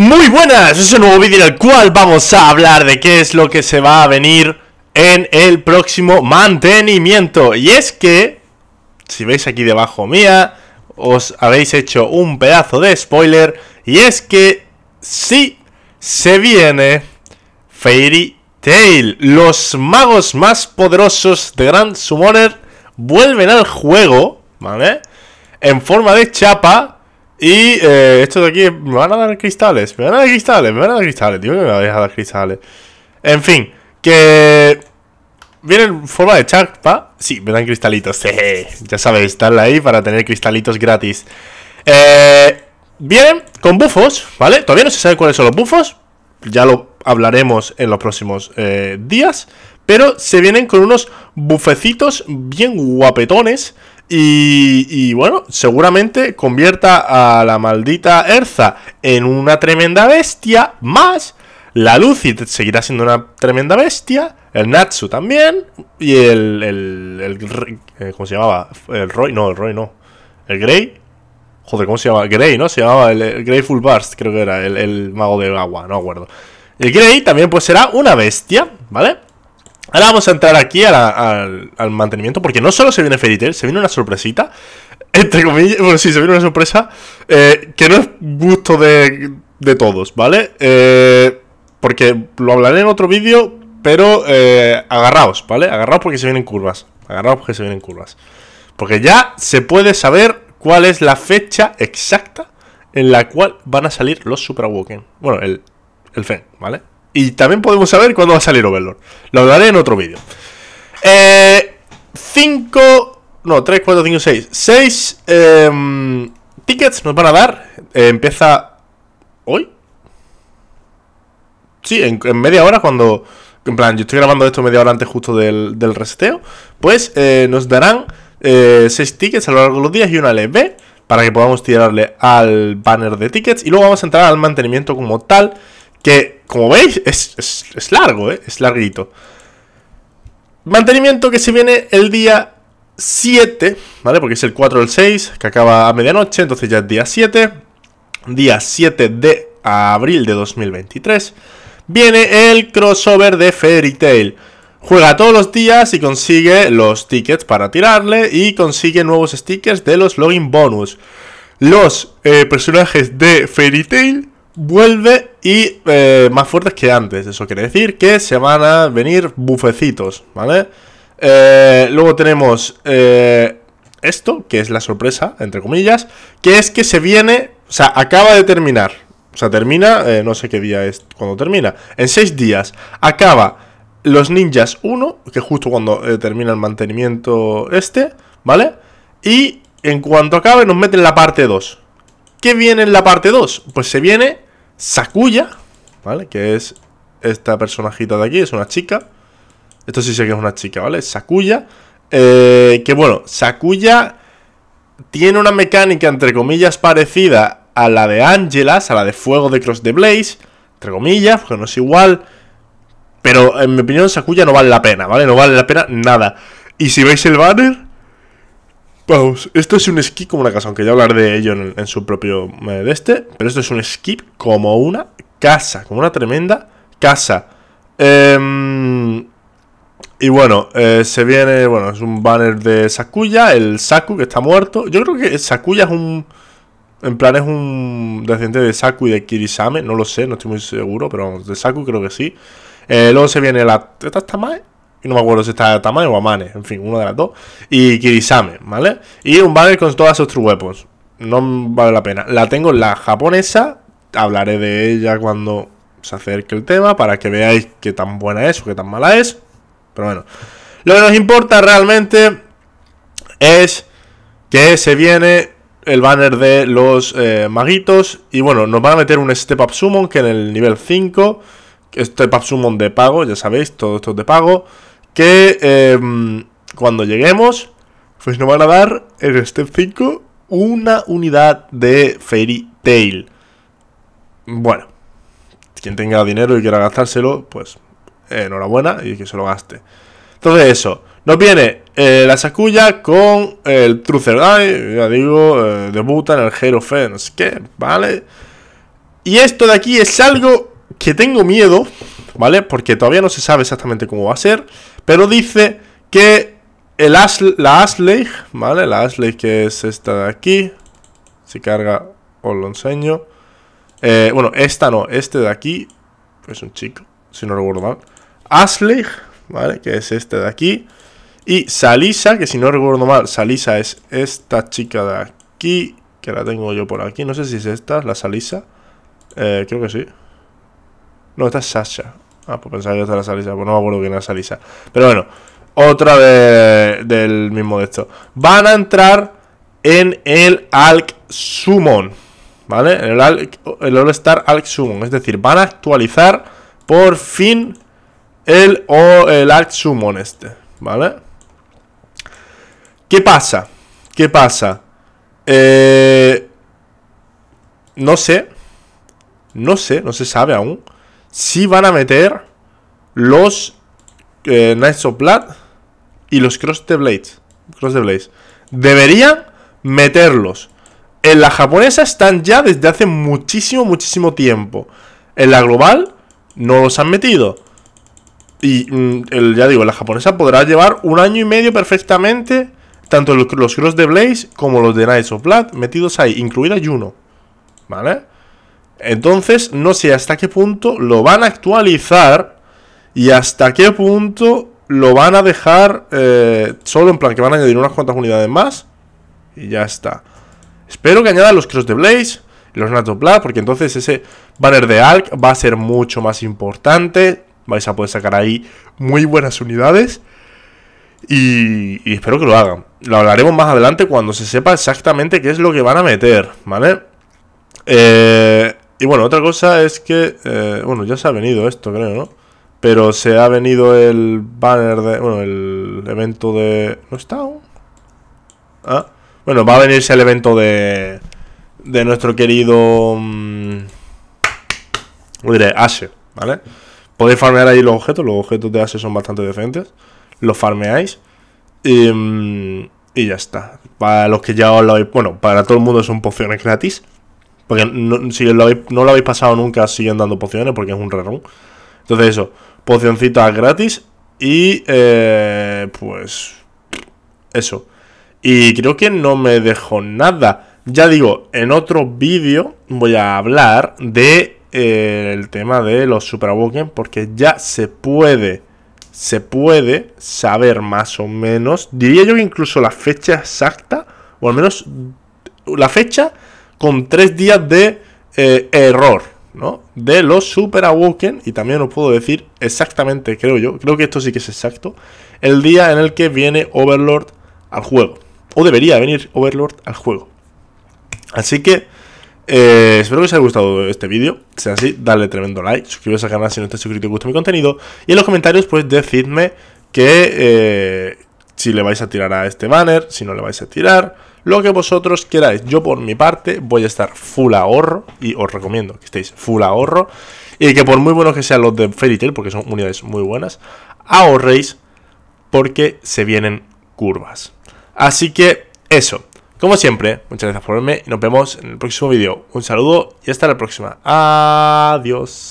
Muy buenas, es un nuevo vídeo en el cual vamos a hablar de qué es lo que se va a venir en el próximo mantenimiento Y es que, si veis aquí debajo mía, os habéis hecho un pedazo de spoiler Y es que, sí, se viene Fairy Tail Los magos más poderosos de Grand Summoner vuelven al juego, ¿vale? En forma de chapa y eh, esto de aquí, me van a dar cristales, me van a dar cristales, me van a dar cristales, digo que me van a dar cristales. En fin, que vienen en forma de charpa. Sí, me dan cristalitos, ya sabéis, están ahí para tener cristalitos gratis. Eh, vienen con bufos, ¿vale? Todavía no se sabe cuáles son los bufos, ya lo hablaremos en los próximos eh, días. Pero se vienen con unos bufecitos bien guapetones y, bueno, seguramente convierta a la maldita Erza en una tremenda bestia, más la Lucy seguirá siendo una tremenda bestia, el Natsu también, y el, el, eh, ¿Cómo se llamaba? El Roy, no, el Roy no. El Grey. Joder, ¿cómo se llamaba? Grey, ¿no? Se llamaba el, Greyful Grey Full Burst, creo que era, el, mago de agua, no acuerdo. El Grey también pues será una bestia, ¿vale? Ahora vamos a entrar aquí al, mantenimiento, porque no solo se viene Fairy Tail, se viene una sorpresita. Entre comillas, bueno, sí, se viene una sorpresa eh, que no es gusto de, todos, ¿vale? Eh, porque lo hablaré en otro vídeo, pero eh, agarraos, ¿vale? Agarraos porque se vienen curvas. Agarraos porque se vienen curvas. Porque ya se puede saber cuál es la fecha exacta en la cual van a salir los Super Awoken. Bueno, el, el FEN, ¿vale? Y también podemos saber cuándo va a salir Overlord. Lo hablaré en otro vídeo. 5... Eh, no, 3, 4, 5, 6. 6 tickets nos van a dar. Eh, empieza hoy. Sí, en, media hora cuando... En plan, yo estoy grabando esto media hora antes justo del, del reseteo. Pues eh, nos darán 6 tickets a lo largo de los días y una LB para que podamos tirarle al banner de tickets. Y luego vamos a entrar al mantenimiento como tal. Que, como veis, es, largo, ¿eh? Es larguito. Mantenimiento que se viene el día 7, ¿vale? Porque es el 4 el 6, que acaba a medianoche, entonces ya es día 7. Día 7 de abril de 2023. Viene el crossover de Fairy Tail. Juega todos los días y consigue los tickets para tirarle y consigue nuevos stickers de los login bonus. Los eh, personajes de Fairy Tail vuelve y eh, más fuertes que antes. Eso quiere decir que se van a venir bufecitos, ¿vale? Eh, luego tenemos eh, esto, que es la sorpresa, entre comillas, que es que se viene, o sea, acaba de terminar. O sea, termina, no sé qué día es cuando termina. En seis días acaba los ninjas 1, que justo cuando termina el mantenimiento este, ¿vale? Y en cuanto acabe nos meten la parte 2. ¿Qué viene en la parte 2? Pues se viene Sakuya, ¿vale? Que es esta personajita de aquí, es una chica. Esto sí sé que es una chica, ¿vale? Sakuya. Eh, que bueno, Sakuya tiene una mecánica, entre comillas, parecida a la de Angelas, a la de Fuego de Cross the Blaze, entre comillas, porque no es igual. Pero en mi opinión, Sakuya no vale la pena, ¿vale? No vale la pena nada. Y si veis el banner, Vamos, esto es un skip como una casa, aunque ya hablaré de ello en, su propio eh, de este, pero esto es un skip como una casa, como una tremenda casa. Em, y bueno, eh, se viene, bueno, es un banner de Sakuya, el Saku que está muerto. Yo creo que Sakuya es un, en plan es un descendiente de Saku y de Kirisame, no lo sé, no estoy muy seguro, pero de Saku creo que sí. Eh, luego se viene la... ¿Esta está mal? Y no me acuerdo si está tamaño o Amane, en fin, una de las dos, y Kirisame, ¿vale? Y un banner con todas sus True No vale la pena. La tengo la japonesa, hablaré de ella cuando se acerque el tema, para que veáis qué tan buena es o qué tan mala es. Pero bueno, lo que nos importa realmente es que se viene el banner de los eh, maguitos. Y bueno, nos van a meter un Step Up Summon que en el nivel 5, Step Up Summon de pago, ya sabéis, todo esto de pago que em, cuando lleguemos, pues nos van a dar en Step 5 una unidad de Fairy Tail. Bueno, quien tenga dinero y quiera gastárselo, pues enhorabuena y que se lo gaste. Entonces eso, nos viene eh, la Sakuya con el trucer ya digo, eh, debuta en el Hero Fence qué, ¿vale? Y esto de aquí es algo que tengo miedo, ¿vale? Porque todavía no se sabe exactamente cómo va a ser. Pero dice que el la asley ¿vale? La Ashley que es esta de aquí. Si carga, os lo enseño. Eh, bueno, esta no, este de aquí. Es un chico, si no recuerdo mal. ¿vale? Que es este de aquí. Y Salisa, que si no recuerdo mal, Salisa es esta chica de aquí. Que la tengo yo por aquí. No sé si es esta, la Salisa. Eh, creo que sí. No, esta es Sasha. Ah, pues pensaba que estaba la Salisa, pues no me acuerdo quién era Salisa. Pero bueno, otra del mismo de esto. Van a entrar en el Alc Summon, ¿vale? En el, el All Star Alc Summon. Es decir, van a actualizar por fin el, el Alc Summon este, ¿vale? ¿Qué pasa? ¿Qué pasa? Eh, no sé. No sé, no se sabe aún. Si van a meter los eh, Knights of Blood y los Cross the Blades. Cross Deberían meterlos. En la japonesa están ya desde hace muchísimo, muchísimo tiempo. En la global no los han metido. Y mm, ya digo, la japonesa podrá llevar un año y medio perfectamente. Tanto los, Cross the Blaze como los de Knights of Blood metidos ahí, incluida Juno. ¿Vale? Entonces, no sé hasta qué punto lo van a actualizar y hasta qué punto lo van a dejar eh, solo en plan que van a añadir unas cuantas unidades más y ya está. Espero que añadan los Cross de Blaze y los Nato porque entonces ese banner de Alk va a ser mucho más importante. Vais a poder sacar ahí muy buenas unidades. Y, y, espero que lo hagan. Lo hablaremos más adelante cuando se sepa exactamente qué es lo que van a meter, ¿vale? Eh, y bueno, otra cosa es que, eh, bueno, ya se ha venido esto, creo, ¿no? Pero se ha venido el banner de, bueno, el evento de... ¿No está Ah, bueno, va a venirse el evento de... De nuestro querido... Mm, lo diré, Ashe, ¿vale? Podéis farmear ahí los objetos, los objetos de Ashe son bastante decentes. Los farmeáis. Y, mm, y ya está. Para los que ya os lo habéis... Bueno, para todo el mundo son pociones gratis. Porque si no lo habéis pasado nunca, siguen dando pociones porque es un rerun. Entonces eso, pocioncitas gratis y eh, pues eso. Y creo que no me dejo nada. Ya digo, en otro vídeo voy a hablar de eh, el tema de los Super Awoken porque ya se puede se puede saber más o menos, diría yo que incluso la fecha exacta o al menos la fecha con tres días de eh, error, ¿no? De los Super Awoken, y también os puedo decir exactamente, creo yo, creo que esto sí que es exacto, el día en el que viene Overlord al juego. O debería venir Overlord al juego. Así que, eh, espero que os haya gustado este vídeo. Si es así, dale tremendo like, suscribiros al canal si no estás suscrito y gusta mi contenido. Y en los comentarios, pues decidme que... Eh, si le vais a tirar a este banner, si no le vais a tirar, lo que vosotros queráis. Yo por mi parte voy a estar full ahorro y os recomiendo que estéis full ahorro y que por muy buenos que sean los de Fairy porque son unidades muy buenas, ahorréis porque se vienen curvas. Así que eso. Como siempre, muchas gracias por verme y nos vemos en el próximo vídeo. Un saludo y hasta la próxima. Adiós.